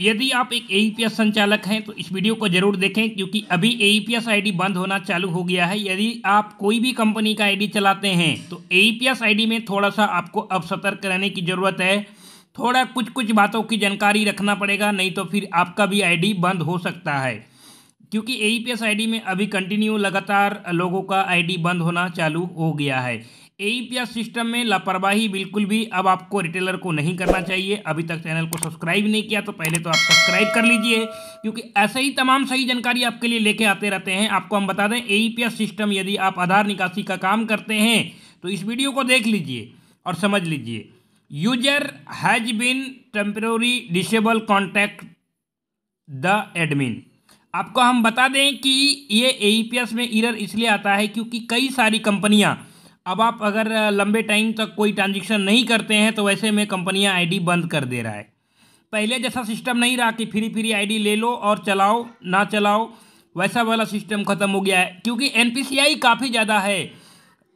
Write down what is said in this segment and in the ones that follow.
यदि आप एक ए e संचालक हैं तो इस वीडियो को जरूर देखें क्योंकि अभी ए आईडी e बंद होना चालू हो गया है यदि आप कोई भी कंपनी का आईडी चलाते हैं तो ए आईडी e में थोड़ा सा आपको अब सतर्क रहने की ज़रूरत है थोड़ा कुछ कुछ बातों की जानकारी रखना पड़ेगा नहीं तो फिर आपका भी आईडी बंद हो सकता है क्योंकि ए पी एस आई में अभी कंटिन्यू लगातार लोगों का आईडी बंद होना चालू हो गया है ए पी सिस्टम में लापरवाही बिल्कुल भी अब आपको रिटेलर को नहीं करना चाहिए अभी तक चैनल को सब्सक्राइब नहीं किया तो पहले तो आप सब्सक्राइब कर लीजिए क्योंकि ऐसे ही तमाम सही जानकारी आपके लिए लेके आते रहते हैं आपको हम बता दें ए सिस्टम e यदि आप आधार निकासी का काम करते हैं तो इस वीडियो को देख लीजिए और समझ लीजिए user has been temporary disable contact the admin आपको हम बता दें कि ये ए e में इरर इसलिए आता है क्योंकि कई सारी कंपनियां अब आप अगर लंबे टाइम तक कोई ट्रांजेक्शन नहीं करते हैं तो वैसे में कंपनियां आईडी बंद कर दे रहा है पहले जैसा सिस्टम नहीं रहा कि फ्री फ्री आईडी ले लो और चलाओ ना चलाओ वैसा वाला सिस्टम ख़त्म हो गया है क्योंकि एन काफ़ी ज़्यादा है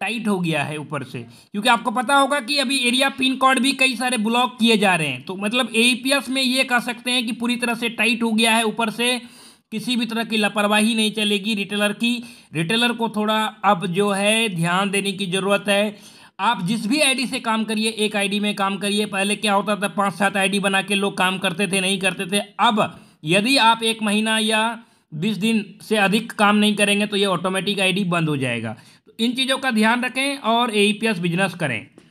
टाइट हो गया है ऊपर से क्योंकि आपको पता होगा कि अभी एरिया पिन कोड भी कई सारे ब्लॉक किए जा रहे हैं तो मतलब ए e में ये कह सकते हैं कि पूरी तरह से टाइट हो गया है ऊपर से किसी भी तरह की लापरवाही नहीं चलेगी रिटेलर की रिटेलर को थोड़ा अब जो है ध्यान देने की ज़रूरत है आप जिस भी आईडी से काम करिए एक आईडी में काम करिए पहले क्या होता था पाँच सात आईडी बना के लोग काम करते थे नहीं करते थे अब यदि आप एक महीना या बीस दिन से अधिक काम नहीं करेंगे तो ये ऑटोमेटिक आईडी बंद हो जाएगा तो इन चीज़ों का ध्यान रखें और ए बिजनेस करें